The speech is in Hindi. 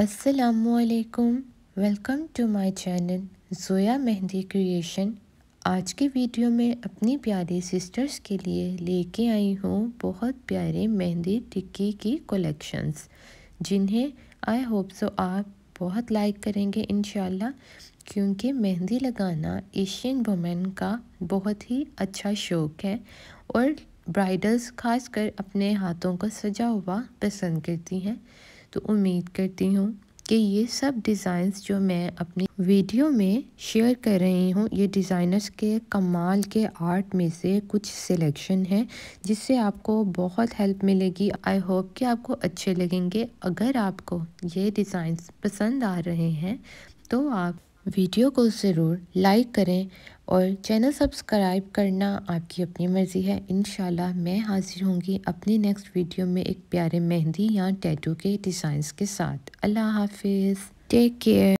असलकुम welcome to my channel Zoya Mehndi creation आज के वीडियो में अपनी प्यारी सिस्टर्स के लिए लेके आई हूँ बहुत प्यारे मेहंदी टिक्की की कलेक्शंस जिन्हें आई होप सो आप बहुत लाइक करेंगे इन क्योंकि मेहंदी लगाना एशियन वुमेन का बहुत ही अच्छा शौक़ है और ब्राइडल्स खासकर अपने हाथों को सजा हुआ पसंद करती हैं तो उम्मीद करती हूँ कि ये सब डिज़ाइंस जो मैं अपनी वीडियो में शेयर कर रही हूँ ये डिज़ाइनर्स के कमाल के आर्ट में से कुछ सिलेक्शन है जिससे आपको बहुत हेल्प मिलेगी आई होप कि आपको अच्छे लगेंगे अगर आपको ये डिज़ाइंस पसंद आ रहे हैं तो आप वीडियो को ज़रूर लाइक करें और चैनल सब्सक्राइब करना आपकी अपनी मर्ज़ी है इन मैं हाज़िर होंगी अपनी नेक्स्ट वीडियो में एक प्यारे मेहंदी या टैटू के डिज़ाइंस के साथ अल्लाह हाफिज़ टेक केयर